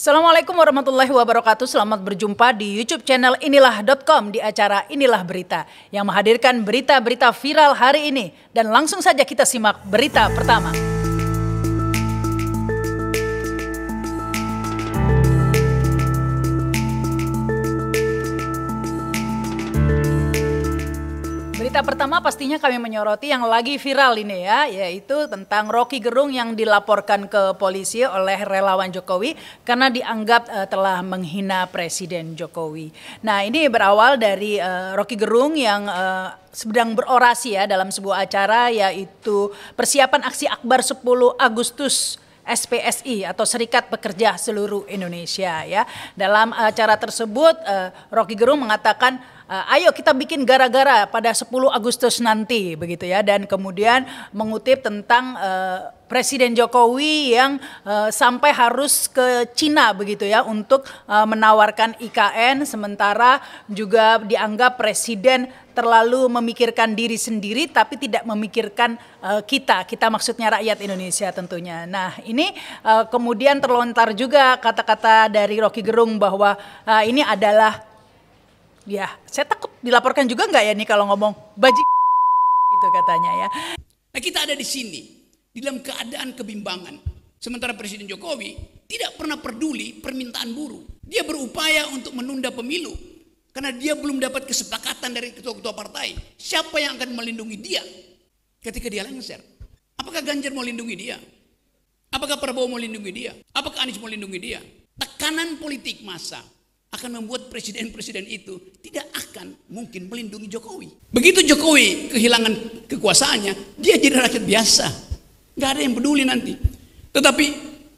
Assalamualaikum warahmatullahi wabarakatuh. Selamat berjumpa di YouTube channel inilah.com di acara Inilah Berita yang menghadirkan berita-berita viral hari ini dan langsung saja kita simak berita pertama. berita pertama pastinya kami menyoroti yang lagi viral ini ya, yaitu tentang Rocky Gerung yang dilaporkan ke polisi oleh relawan Jokowi karena dianggap uh, telah menghina Presiden Jokowi. Nah ini berawal dari uh, Rocky Gerung yang uh, sedang berorasi ya dalam sebuah acara yaitu persiapan aksi akbar 10 Agustus SPSI atau Serikat Pekerja Seluruh Indonesia ya. Dalam acara tersebut Rocky Gerung mengatakan uh, ayo kita bikin gara-gara pada 10 Agustus nanti begitu ya dan kemudian mengutip tentang uh, Presiden Jokowi yang uh, sampai harus ke Cina begitu ya untuk uh, menawarkan IKN sementara juga dianggap presiden terlalu memikirkan diri sendiri tapi tidak memikirkan uh, kita kita maksudnya rakyat Indonesia tentunya. Nah, ini uh, kemudian terlontar juga kata-kata dari Rocky Gerung bahwa uh, ini adalah Ya, saya takut dilaporkan juga nggak ya nih kalau ngomong baji itu katanya ya. Nah kita ada di sini di dalam keadaan kebimbangan. Sementara Presiden Jokowi tidak pernah peduli permintaan buruh. Dia berupaya untuk menunda pemilu karena dia belum dapat kesepakatan dari ketua-ketua partai. Siapa yang akan melindungi dia ketika dia lengser? Apakah Ganjar mau lindungi dia? Apakah Prabowo mau lindungi dia? Apakah Anies mau lindungi dia? Tekanan politik masa akan membuat presiden-presiden itu tidak akan mungkin melindungi Jokowi. Begitu Jokowi kehilangan kekuasaannya, dia jadi rakyat biasa. Gak ada yang peduli nanti. Tetapi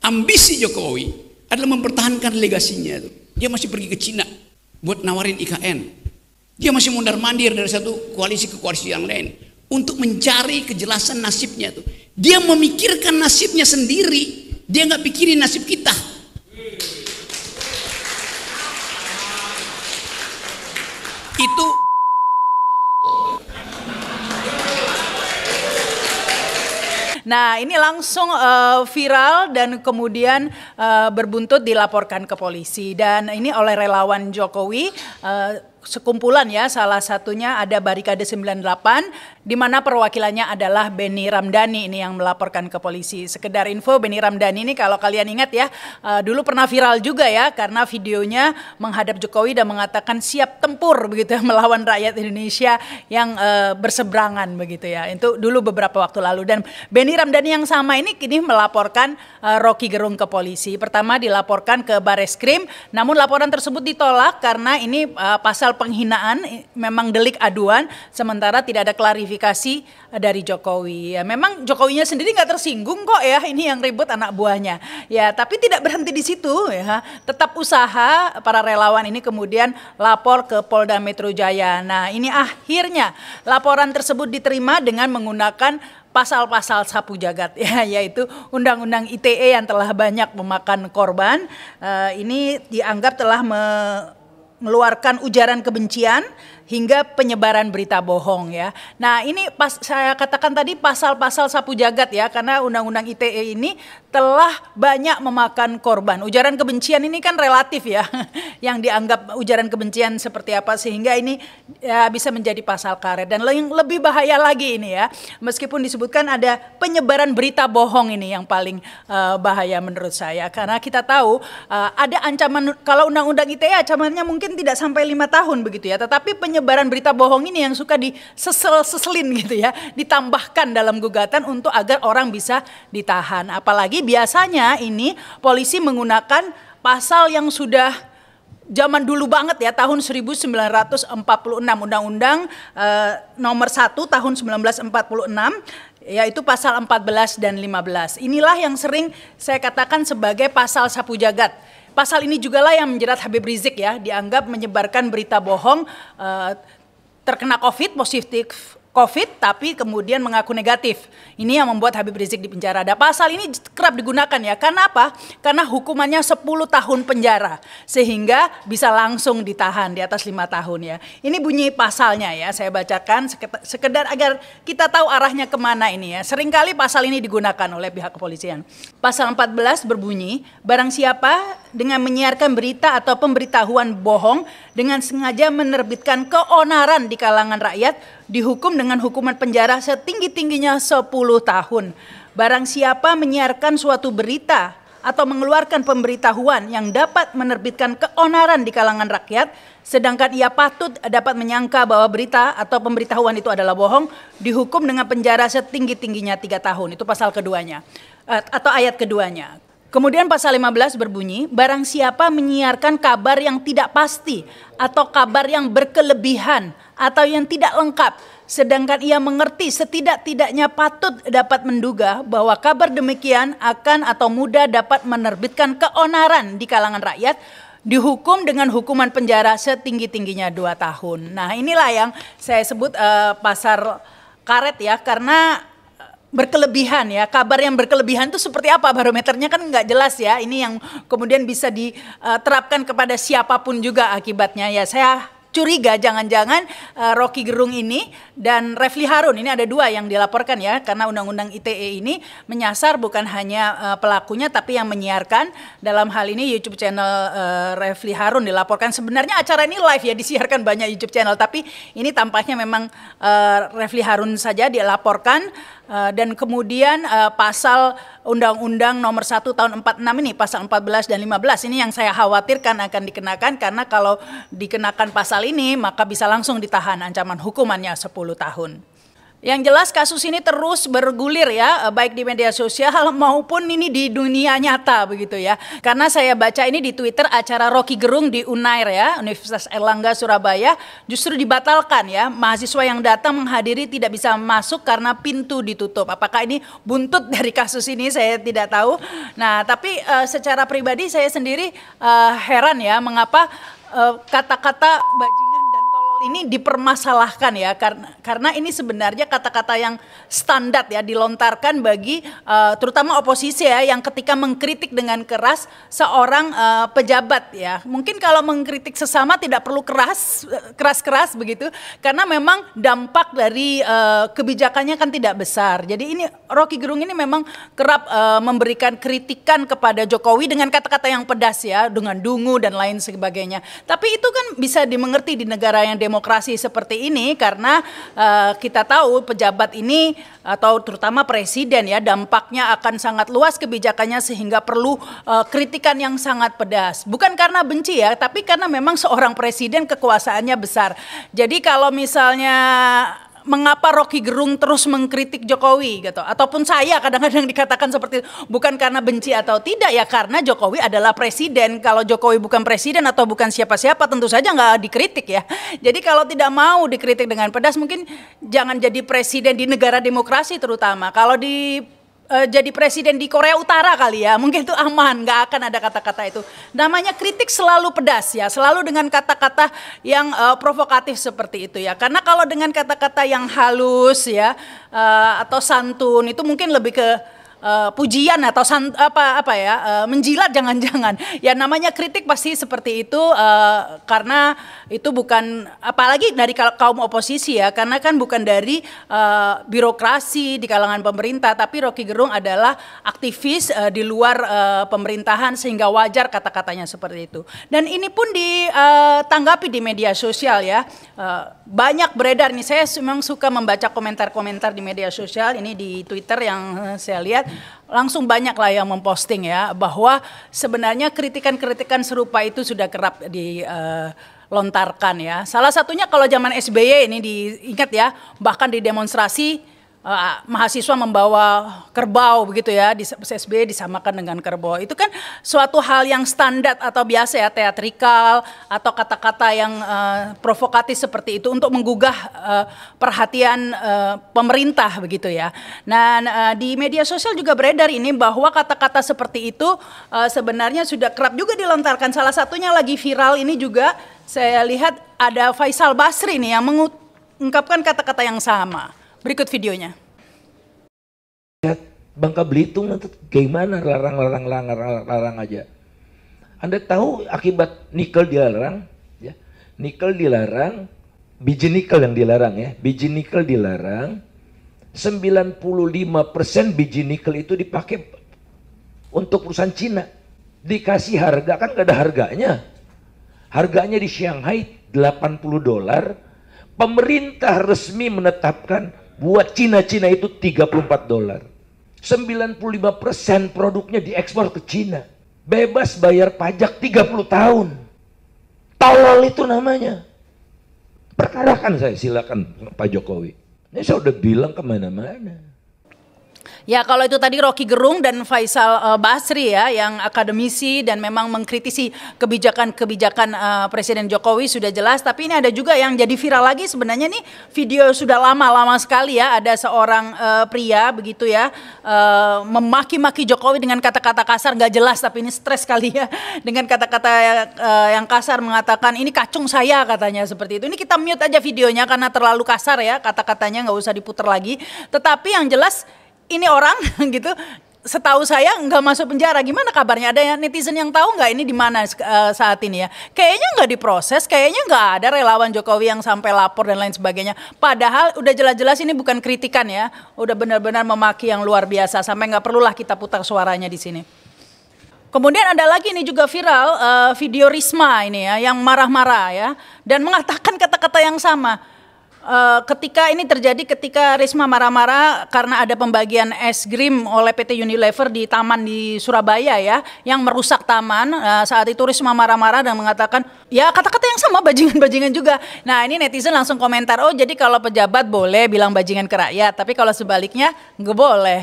ambisi Jokowi adalah mempertahankan legasinya. Itu. Dia masih pergi ke Cina buat nawarin IKN. Dia masih mundar mandir dari satu koalisi ke koalisi yang lain untuk mencari kejelasan nasibnya itu. Dia memikirkan nasibnya sendiri, dia nggak pikirin nasib kita. itu Nah, ini langsung uh, viral dan kemudian uh, berbuntut dilaporkan ke polisi dan ini oleh relawan Jokowi uh, sekumpulan ya salah satunya ada barikade 98 di mana perwakilannya adalah Benny Ramdhani ini yang melaporkan ke polisi. Sekedar info Benny Ramdhani ini kalau kalian ingat ya uh, dulu pernah viral juga ya karena videonya menghadap Jokowi dan mengatakan siap tempur begitu ya melawan rakyat Indonesia yang uh, berseberangan begitu ya. Itu dulu beberapa waktu lalu dan Benny Ramdhani yang sama ini kini melaporkan uh, Rocky Gerung ke polisi. Pertama dilaporkan ke Bareskrim namun laporan tersebut ditolak karena ini uh, pasal penghinaan memang delik aduan sementara tidak ada klarifikasi klarifikasi eh, dari Jokowi. Ya, memang Jokowinya sendiri nggak tersinggung kok ya, ini yang ribut anak buahnya. Ya, tapi tidak berhenti di situ ya. Tetap usaha para relawan ini kemudian lapor ke Polda Metro Jaya. Nah, ini akhirnya laporan tersebut diterima dengan menggunakan pasal-pasal sapu jagat ya yaitu undang-undang ITE yang telah banyak memakan korban eh, ini dianggap telah mengeluarkan ujaran kebencian hingga penyebaran berita bohong ya. Nah, ini pas saya katakan tadi pasal-pasal sapu jagat ya karena undang-undang ITE ini telah banyak memakan korban. Ujaran kebencian ini kan relatif ya. Yang dianggap ujaran kebencian seperti apa sehingga ini ya, bisa menjadi pasal karet dan yang lebih bahaya lagi ini ya. Meskipun disebutkan ada penyebaran berita bohong ini yang paling uh, bahaya menurut saya karena kita tahu uh, ada ancaman kalau undang-undang ITE ancamannya mungkin tidak sampai lima tahun begitu ya. Tetapi penyebaran berita bohong ini yang suka disesel-seselin gitu ya, ditambahkan dalam gugatan untuk agar orang bisa ditahan. Apalagi biasanya ini polisi menggunakan pasal yang sudah zaman dulu banget ya tahun 1946 Undang-Undang e, nomor 1 tahun 1946 yaitu pasal 14 dan 15. Inilah yang sering saya katakan sebagai pasal sapu jagat Pasal ini juga lah yang menjerat Habib Rizik ya, dianggap menyebarkan berita bohong uh, terkena COVID positif COVID tapi kemudian mengaku negatif. Ini yang membuat Habib Rizik dipenjara. Ada pasal ini kerap digunakan ya. Karena apa? Karena hukumannya 10 tahun penjara sehingga bisa langsung ditahan di atas lima tahun ya. Ini bunyi pasalnya ya. Saya bacakan sekedar agar kita tahu arahnya kemana ini ya. Seringkali pasal ini digunakan oleh pihak kepolisian. Pasal 14 berbunyi, barang siapa dengan menyiarkan berita atau pemberitahuan bohong dengan sengaja menerbitkan keonaran di kalangan rakyat dihukum dengan hukuman penjara setinggi-tingginya 10 tahun. Barang siapa menyiarkan suatu berita atau mengeluarkan pemberitahuan yang dapat menerbitkan keonaran di kalangan rakyat, sedangkan ia patut dapat menyangka bahwa berita atau pemberitahuan itu adalah bohong, dihukum dengan penjara setinggi-tingginya tiga tahun. Itu pasal keduanya, eh, atau ayat keduanya. Kemudian pasal 15 berbunyi, barang siapa menyiarkan kabar yang tidak pasti atau kabar yang berkelebihan atau yang tidak lengkap, sedangkan ia mengerti setidak-tidaknya patut dapat menduga bahwa kabar demikian akan atau mudah dapat menerbitkan keonaran di kalangan rakyat, dihukum dengan hukuman penjara setinggi-tingginya dua tahun. Nah inilah yang saya sebut uh, pasar karet ya, karena berkelebihan ya. Kabar yang berkelebihan itu seperti apa? Barometernya kan nggak jelas ya. Ini yang kemudian bisa diterapkan kepada siapapun juga akibatnya. Ya saya curiga jangan-jangan eh, Rocky Gerung ini dan Refli Harun ini ada dua yang dilaporkan ya karena undang-undang ITE ini menyasar bukan hanya eh, pelakunya tapi yang menyiarkan dalam hal ini YouTube channel eh, Refli Harun dilaporkan sebenarnya acara ini live ya disiarkan banyak YouTube channel tapi ini tampaknya memang uh, Refli Harun saja dilaporkan Eh, dan kemudian eh, pasal Undang-Undang Nomor 1 Tahun 46 ini pasal 14 dan 15 ini yang saya khawatirkan akan dikenakan karena kalau dikenakan pasal ini maka bisa langsung ditahan ancaman hukumannya 10 tahun. Yang jelas kasus ini terus bergulir ya, eh, baik di media sosial maupun ini di dunia nyata begitu ya. Karena saya baca ini di Twitter acara Rocky Gerung di Unair ya, Universitas Erlangga Surabaya, justru dibatalkan ya. Mahasiswa yang datang menghadiri tidak bisa masuk karena pintu ditutup. Apakah ini buntut dari kasus ini saya tidak tahu. Nah, tapi uh, secara pribadi saya sendiri uh, heran ya mengapa kata-kata uh, bajingan ini dipermasalahkan ya karena karena ini sebenarnya kata-kata yang standar ya dilontarkan bagi uh, terutama oposisi ya yang ketika mengkritik dengan keras seorang uh, pejabat ya. Mungkin kalau mengkritik sesama tidak perlu keras eh, keras-keras begitu karena memang dampak dari uh, kebijakannya kan tidak besar. Jadi ini Rocky Gerung ini memang kerap uh, memberikan kritikan kepada Jokowi dengan kata-kata yang pedas ya, dengan dungu dan lain sebagainya. Tapi itu kan bisa dimengerti di negara yang demokrasi demokrasi seperti ini karena uh, kita tahu pejabat ini atau terutama presiden ya dampaknya akan sangat luas kebijakannya sehingga perlu uh, kritikan yang sangat pedas. Bukan karena benci ya, tapi karena memang seorang presiden kekuasaannya besar. Jadi kalau misalnya mengapa Rocky Gerung terus mengkritik Jokowi gitu ataupun saya kadang-kadang dikatakan seperti bukan karena benci atau tidak ya karena Jokowi adalah presiden kalau Jokowi bukan presiden atau bukan siapa-siapa tentu saja nggak dikritik ya jadi kalau tidak mau dikritik dengan pedas mungkin jangan jadi presiden di negara demokrasi terutama kalau di uh, jadi presiden di Korea Utara kali ya. Mungkin itu aman, nggak akan ada kata-kata itu. Namanya kritik selalu pedas ya, selalu dengan kata-kata yang uh, provokatif seperti itu ya. Karena kalau dengan kata-kata yang halus ya uh, atau santun itu mungkin lebih ke uh, pujian atau san, apa apa ya uh, menjilat jangan-jangan ya namanya kritik pasti seperti itu uh, karena itu bukan apalagi dari kaum oposisi ya karena kan bukan dari uh, birokrasi di kalangan pemerintah tapi Rocky Gerung adalah aktivis uh, di luar uh, pemerintahan sehingga wajar kata-katanya seperti itu dan ini pun ditanggapi di media sosial ya uh, banyak beredar nih saya memang suka membaca komentar-komentar di media sosial ini di Twitter yang saya lihat langsung banyak lah yang memposting ya bahwa sebenarnya kritikan-kritikan serupa itu sudah kerap di uh, lontarkan ya. Salah satunya kalau zaman SBY ini diingat ya, bahkan di demonstrasi uh, mahasiswa membawa kerbau begitu ya di SSB disamakan dengan kerbau itu kan suatu hal yang standar atau biasa ya teatrikal atau kata-kata yang uh, provokatif seperti itu untuk menggugah uh, perhatian uh, pemerintah begitu ya. Nah uh, di media sosial juga beredar ini bahwa kata-kata seperti itu uh, sebenarnya sudah kerap juga dilontarkan salah satunya lagi viral ini juga saya lihat ada Faisal Basri nih yang mengungkapkan kata-kata yang sama. Berikut videonya. Lihat ya, Bangka Belitung nanti gimana larang larang larang larang, larang aja. Anda tahu akibat nikel dilarang, ya. Nikel dilarang, biji nikel yang dilarang ya. Biji nikel dilarang. 95% biji nikel itu dipakai untuk perusahaan Cina. Dikasih harga kan gak ada harganya. Harganya di Shanghai 80 dolar. Pemerintah resmi menetapkan Buat Cina-Cina itu 34 dolar. 95% produknya diekspor ke Cina. Bebas bayar pajak 30 tahun. Tolol itu namanya. Perkarakan saya silakan Pak Jokowi. Ini saya udah bilang kemana-mana. Ya kalau itu tadi Rocky Gerung dan Faisal uh, Basri ya yang akademisi dan memang mengkritisi kebijakan-kebijakan uh, Presiden Jokowi sudah jelas. Tapi ini ada juga yang jadi viral lagi sebenarnya nih video sudah lama-lama sekali ya ada seorang uh, pria begitu ya uh, memaki-maki Jokowi dengan kata-kata kasar nggak jelas tapi ini stres kali ya dengan kata-kata uh, yang kasar mengatakan ini kacung saya katanya seperti itu. Ini kita mute aja videonya karena terlalu kasar ya kata-katanya nggak usah diputar lagi. Tetapi yang jelas ini orang gitu setahu saya nggak masuk penjara. Gimana kabarnya? Ada yang netizen yang tahu nggak ini di mana uh, saat ini ya? Kayaknya nggak diproses, kayaknya nggak ada relawan Jokowi yang sampai lapor dan lain sebagainya. Padahal udah jelas-jelas ini bukan kritikan ya, udah benar-benar memaki yang luar biasa sampai nggak perlulah kita putar suaranya di sini. Kemudian ada lagi ini juga viral uh, video Risma ini ya yang marah-marah ya dan mengatakan kata-kata yang sama Eh, ketika ini terjadi ketika Risma marah-marah karena ada pembagian es krim oleh PT Unilever di taman di Surabaya ya yang merusak taman uh, saat itu Risma marah-marah dan mengatakan ya kata-kata yang sama bajingan-bajingan juga nah ini netizen langsung komentar oh jadi kalau pejabat boleh bilang bajingan ke rakyat tapi kalau sebaliknya nggak boleh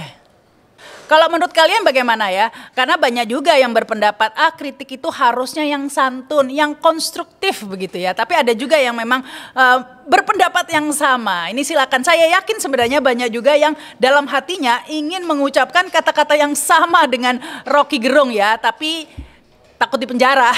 kalau menurut kalian bagaimana ya? Karena banyak juga yang berpendapat ah kritik itu harusnya yang santun, yang konstruktif begitu ya. Tapi ada juga yang memang uh, berpendapat yang sama. Ini silakan. Saya yakin sebenarnya banyak juga yang dalam hatinya ingin mengucapkan kata-kata yang sama dengan Rocky Gerung ya, tapi takut di penjara.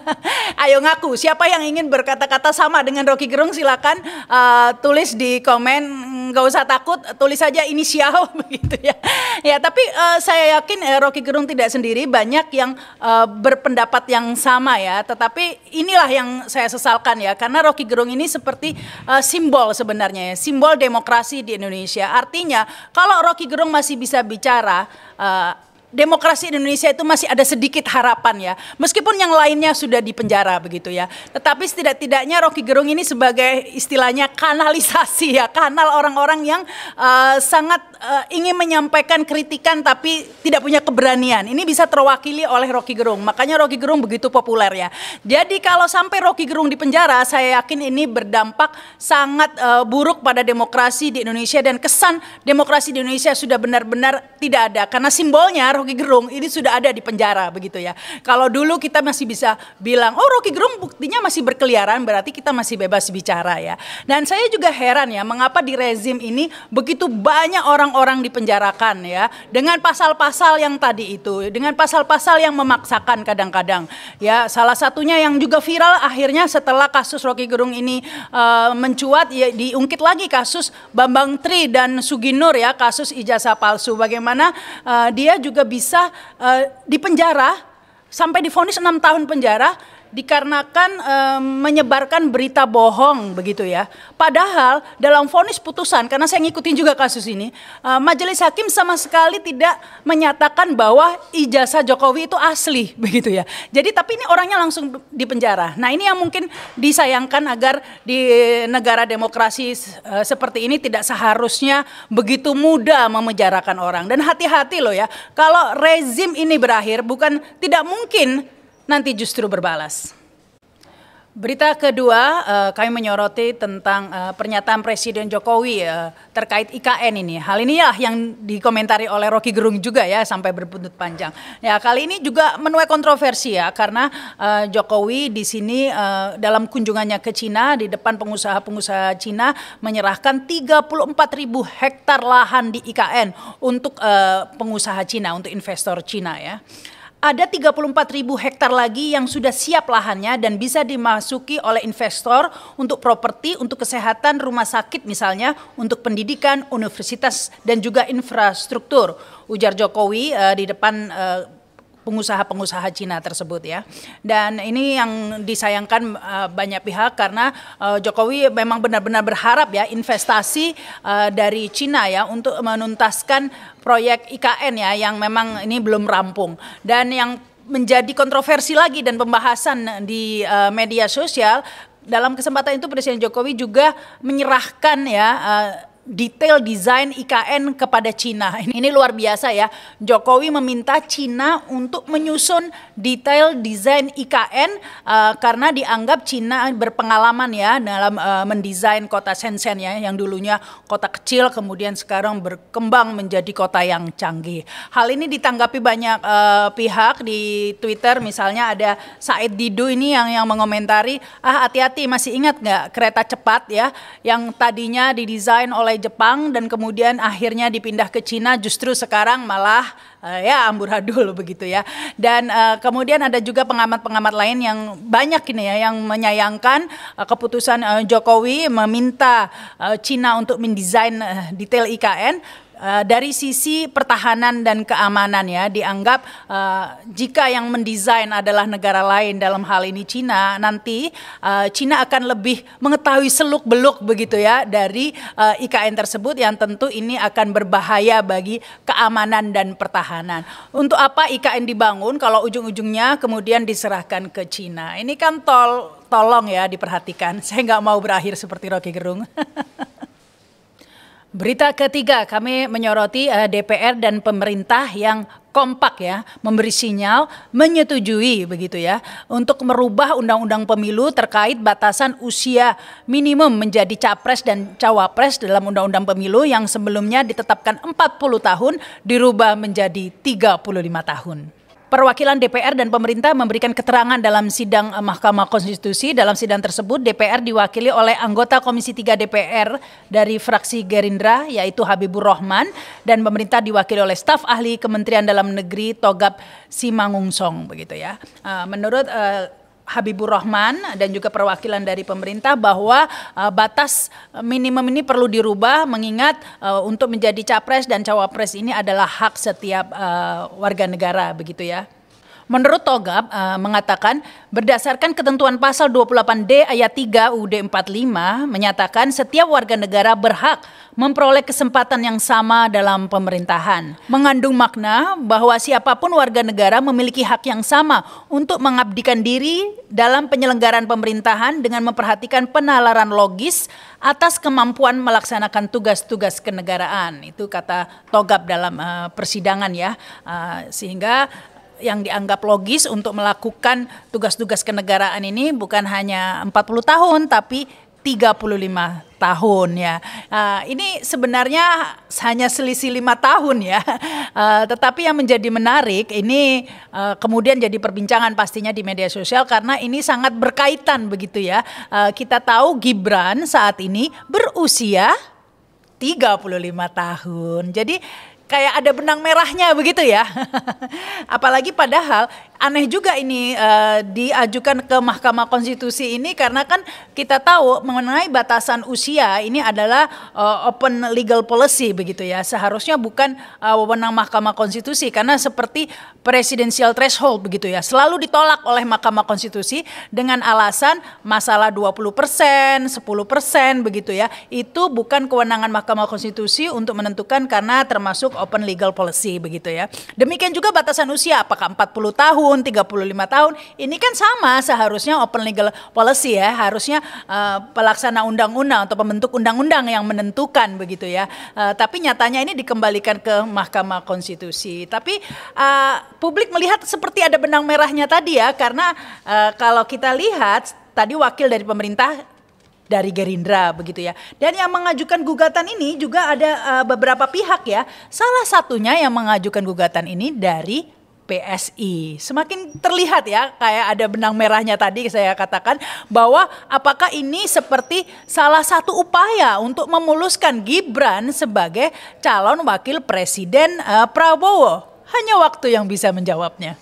Ayo ngaku, siapa yang ingin berkata-kata sama dengan Rocky Gerung silakan uh, tulis di komen mm, Gak usah takut, tulis saja inisial begitu ya. Ya, tapi uh, saya yakin uh, Rocky Gerung tidak sendiri, banyak yang uh, berpendapat yang sama ya. Tetapi inilah yang saya sesalkan ya, karena Rocky Gerung ini seperti uh, simbol sebenarnya ya, simbol demokrasi di Indonesia. Artinya, kalau Rocky Gerung masih bisa bicara uh, demokrasi Indonesia itu masih ada sedikit harapan ya. Meskipun yang lainnya sudah dipenjara begitu ya. Tetapi setidak-tidaknya Rocky Gerung ini sebagai istilahnya kanalisasi ya, kanal orang-orang yang uh, sangat uh, ingin menyampaikan kritikan tapi tidak punya keberanian. Ini bisa terwakili oleh Rocky Gerung. Makanya Rocky Gerung begitu populer ya. Jadi kalau sampai Rocky Gerung dipenjara, saya yakin ini berdampak sangat uh, buruk pada demokrasi di Indonesia dan kesan demokrasi di Indonesia sudah benar-benar tidak ada karena simbolnya Rocky Gerung ini sudah ada di penjara begitu ya. Kalau dulu kita masih bisa bilang, oh Rocky Gerung buktinya masih berkeliaran berarti kita masih bebas bicara ya. Dan saya juga heran ya mengapa di rezim ini begitu banyak orang-orang dipenjarakan ya dengan pasal-pasal yang tadi itu, dengan pasal-pasal yang memaksakan kadang-kadang ya. Salah satunya yang juga viral akhirnya setelah kasus Rocky Gerung ini uh, mencuat ya diungkit lagi kasus Bambang Tri dan Suginur ya kasus ijazah palsu bagaimana uh, dia juga bisa uh, dipenjara sampai difonis enam tahun penjara dikarenakan e, menyebarkan berita bohong begitu ya. Padahal dalam vonis putusan karena saya ngikutin juga kasus ini, e, majelis hakim sama sekali tidak menyatakan bahwa ijazah Jokowi itu asli begitu ya. Jadi tapi ini orangnya langsung di penjara. Nah, ini yang mungkin disayangkan agar di negara demokrasi e, seperti ini tidak seharusnya begitu mudah memenjarakan orang. Dan hati-hati loh ya, kalau rezim ini berakhir bukan tidak mungkin nanti justru berbalas. Berita kedua, eh, kami menyoroti tentang eh, pernyataan Presiden Jokowi eh, terkait IKN ini. Hal ini ya yang dikomentari oleh Rocky Gerung juga ya sampai berbuntut panjang. Ya kali ini juga menuai kontroversi ya karena Jokowi di sini dalam kunjungannya ke Cina di depan pengusaha-pengusaha Cina menyerahkan 34 ribu hektar lahan di IKN untuk pengusaha Cina, untuk investor Cina ya. Ada 34 ribu hektar lagi yang sudah siap lahannya dan bisa dimasuki oleh investor untuk properti, untuk kesehatan, rumah sakit misalnya, untuk pendidikan, universitas, dan juga infrastruktur. Ujar Jokowi uh, di depan uh, pengusaha-pengusaha Cina tersebut ya. Dan ini yang disayangkan uh, banyak pihak karena uh, Jokowi memang benar-benar berharap ya investasi uh, dari Cina ya untuk menuntaskan proyek IKN ya yang memang ini belum rampung. Dan yang menjadi kontroversi lagi dan pembahasan di uh, media sosial dalam kesempatan itu Presiden Jokowi juga menyerahkan ya uh, detail desain IKN kepada Cina. Ini luar biasa ya. Jokowi meminta Cina untuk menyusun detail desain IKN uh, eh, karena dianggap Cina berpengalaman ya dalam uh, mendesain kota Shenzhen ya yang dulunya kota kecil kemudian sekarang berkembang menjadi kota yang canggih. Hal ini ditanggapi banyak uh, pihak di Twitter misalnya ada Said Didu ini yang yang mengomentari, "Ah hati-hati masih ingat nggak kereta cepat ya yang tadinya didesain oleh Jepang dan kemudian akhirnya dipindah ke Cina justru sekarang malah uh, ya amburadul begitu ya. Dan uh, kemudian ada juga pengamat-pengamat lain yang banyak ini ya yang menyayangkan uh, keputusan uh, Jokowi meminta uh, Cina untuk mendesain uh, detail IKN Eh, dari sisi pertahanan dan keamanan ya dianggap uh, jika yang mendesain adalah negara lain dalam hal ini Cina nanti uh, Cina akan lebih mengetahui seluk beluk begitu ya dari uh, IKN tersebut yang tentu ini akan berbahaya bagi keamanan dan pertahanan. Untuk apa IKN dibangun kalau ujung-ujungnya kemudian diserahkan ke Cina? Ini kan tol tolong ya diperhatikan. Saya nggak mau berakhir seperti Rocky Gerung. Berita ketiga, kami menyoroti uh, eh, DPR dan pemerintah yang kompak ya, memberi sinyal menyetujui begitu ya untuk merubah undang-undang pemilu terkait batasan usia minimum menjadi capres dan cawapres dalam undang-undang pemilu yang sebelumnya ditetapkan 40 tahun dirubah menjadi 35 tahun. Perwakilan DPR dan pemerintah memberikan keterangan dalam sidang eh, Mahkamah Konstitusi. Dalam sidang tersebut DPR diwakili oleh anggota Komisi 3 DPR dari fraksi Gerindra yaitu Habibur Rahman dan pemerintah diwakili oleh staf ahli Kementerian Dalam Negeri Togap Simangungsong begitu ya. Eh, menurut eh, Habibur Rahman dan juga perwakilan dari pemerintah bahwa uh, batas eh, minimum ini perlu dirubah mengingat uh, untuk menjadi capres dan cawapres ini adalah hak setiap uh, warga negara begitu ya. Menurut Togap uh, eh, mengatakan berdasarkan ketentuan pasal 28D ayat 3 UUD 45 menyatakan setiap warga negara berhak memperoleh kesempatan yang sama dalam pemerintahan. Mengandung makna bahwa siapapun warga negara memiliki hak yang sama untuk mengabdikan diri dalam penyelenggaraan pemerintahan dengan memperhatikan penalaran logis atas kemampuan melaksanakan tugas-tugas kenegaraan. Itu kata Togap dalam uh, persidangan ya. Uh, sehingga yang dianggap logis untuk melakukan tugas-tugas kenegaraan ini bukan hanya 40 tahun tapi 35 tahun ya. Uh, ini sebenarnya hanya selisih lima tahun ya. Uh, tetapi yang menjadi menarik ini uh, kemudian jadi perbincangan pastinya di media sosial karena ini sangat berkaitan begitu ya. Uh, kita tahu Gibran saat ini berusia 35 tahun. Jadi kayak ada benang merahnya begitu ya. Apalagi padahal aneh juga ini uh, diajukan ke Mahkamah Konstitusi ini karena kan kita tahu mengenai batasan usia ini adalah uh, open legal policy begitu ya. Seharusnya bukan uh, wewenang Mahkamah Konstitusi karena seperti presidensial threshold begitu ya, selalu ditolak oleh Mahkamah Konstitusi dengan alasan masalah 20%, 10% begitu ya. Itu bukan kewenangan Mahkamah Konstitusi untuk menentukan karena termasuk open legal policy begitu ya. Demikian juga batasan usia apakah 40 tahun, 35 tahun, ini kan sama seharusnya open legal policy ya, harusnya uh, pelaksana undang-undang atau pembentuk undang-undang yang menentukan begitu ya. Uh, tapi nyatanya ini dikembalikan ke Mahkamah Konstitusi. Tapi uh, publik melihat seperti ada benang merahnya tadi ya karena uh, kalau kita lihat tadi wakil dari pemerintah dari Gerindra begitu ya. Dan yang mengajukan gugatan ini juga ada uh, beberapa pihak ya. Salah satunya yang mengajukan gugatan ini dari PSI. Semakin terlihat ya kayak ada benang merahnya tadi saya katakan bahwa apakah ini seperti salah satu upaya untuk memuluskan Gibran sebagai calon wakil presiden uh, Prabowo hanya waktu yang bisa menjawabnya.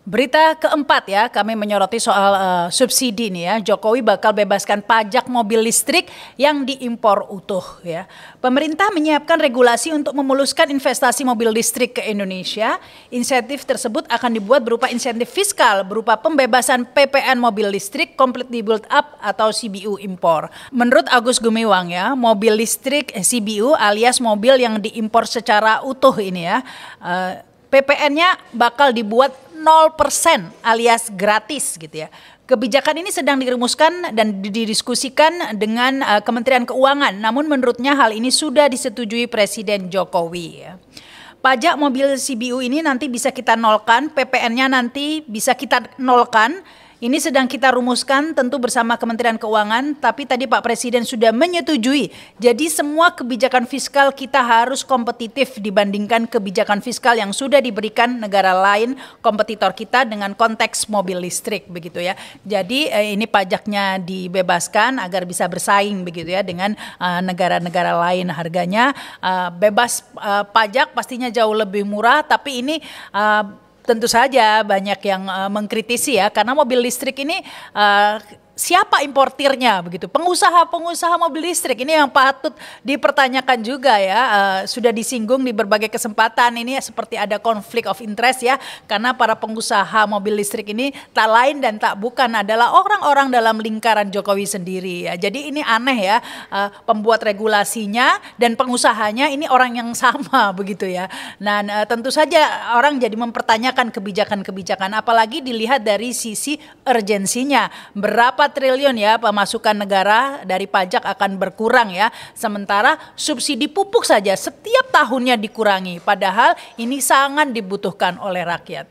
Berita keempat ya, kami menyoroti soal uh, subsidi nih ya. Jokowi bakal bebaskan pajak mobil listrik yang diimpor utuh ya. Pemerintah menyiapkan regulasi untuk memuluskan investasi mobil listrik ke Indonesia. Insentif tersebut akan dibuat berupa insentif fiskal berupa pembebasan PPN mobil listrik completely built up atau CBU impor. Menurut Agus Gumiwang ya, mobil listrik eh, CBU alias mobil yang diimpor secara utuh ini ya. Uh, PPN-nya bakal dibuat 0% alias gratis gitu ya. Kebijakan ini sedang dirumuskan dan didiskusikan dengan uh, Kementerian Keuangan. Namun menurutnya hal ini sudah disetujui Presiden Jokowi. Ya. Pajak mobil CBU ini nanti bisa kita nolkan, PPN-nya nanti bisa kita nolkan ini sedang kita rumuskan tentu bersama Kementerian Keuangan, tapi tadi Pak Presiden sudah menyetujui. Jadi semua kebijakan fiskal kita harus kompetitif dibandingkan kebijakan fiskal yang sudah diberikan negara lain kompetitor kita dengan konteks mobil listrik begitu ya. Jadi eh, ini pajaknya dibebaskan agar bisa bersaing begitu ya dengan eh, negara-negara lain harganya eh, bebas pajak pastinya jauh lebih murah tapi ini tentu saja banyak yang uh, mengkritisi ya karena mobil listrik ini uh, siapa importirnya begitu. Pengusaha-pengusaha mobil listrik ini yang patut dipertanyakan juga ya. Uh, sudah disinggung di berbagai kesempatan ini seperti ada konflik of interest ya karena para pengusaha mobil listrik ini tak lain dan tak bukan adalah orang-orang dalam lingkaran Jokowi sendiri ya. Jadi ini aneh ya uh, pembuat regulasinya dan pengusahanya ini orang yang sama begitu ya. Nah, uh, tentu saja orang jadi mempertanyakan kebijakan-kebijakan apalagi dilihat dari sisi urgensinya. Berapa triliun ya pemasukan negara dari pajak akan berkurang ya. Sementara subsidi pupuk saja setiap tahunnya dikurangi. Padahal ini sangat dibutuhkan oleh rakyat.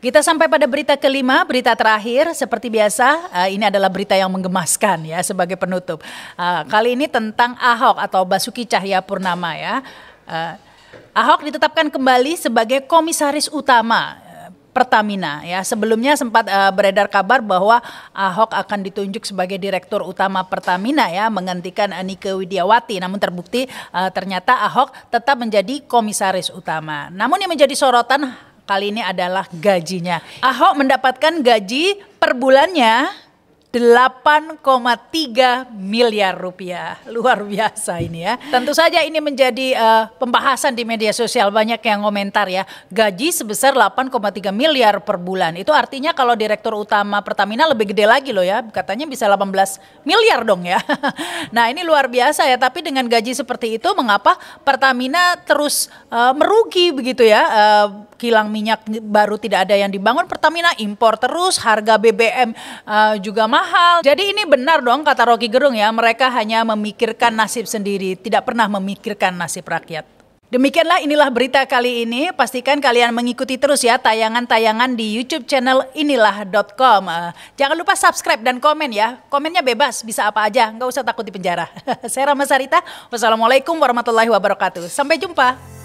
Kita sampai pada berita kelima, berita terakhir. Seperti biasa, eh, ini adalah berita yang menggemaskan ya sebagai penutup. Eh, kali ini tentang Ahok atau Basuki Cahaya Purnama ya. Eh, Ahok ditetapkan kembali sebagai komisaris utama Pertamina ya. Sebelumnya sempat uh, beredar kabar bahwa Ahok akan ditunjuk sebagai direktur utama Pertamina ya menggantikan anike eh, Widiawati namun terbukti uh, ternyata Ahok tetap menjadi komisaris utama. Namun yang menjadi sorotan kali ini adalah gajinya. Ahok mendapatkan gaji per bulannya 8,3 miliar rupiah. Luar biasa ini ya. Tentu saja ini menjadi uh, pembahasan di media sosial banyak yang komentar ya. Gaji sebesar 8,3 miliar per bulan. Itu artinya kalau direktur utama Pertamina lebih gede lagi loh ya. Katanya bisa 18 miliar dong ya. nah, ini luar biasa ya, tapi dengan gaji seperti itu mengapa Pertamina terus uh, merugi begitu ya? Uh, kilang minyak baru tidak ada yang dibangun, Pertamina impor terus, harga BBM uh, eh, juga mahal. Jadi ini benar dong kata Rocky Gerung ya, mereka hanya memikirkan nasib sendiri, tidak pernah memikirkan nasib rakyat. Demikianlah inilah berita kali ini. Pastikan kalian mengikuti terus ya tayangan-tayangan di YouTube channel inilah.com. Eh, jangan lupa subscribe dan komen ya. Komennya bebas, bisa apa aja, nggak usah takut di penjara. Saya Rama Sarita. Wassalamualaikum warahmatullahi wabarakatuh. Sampai jumpa.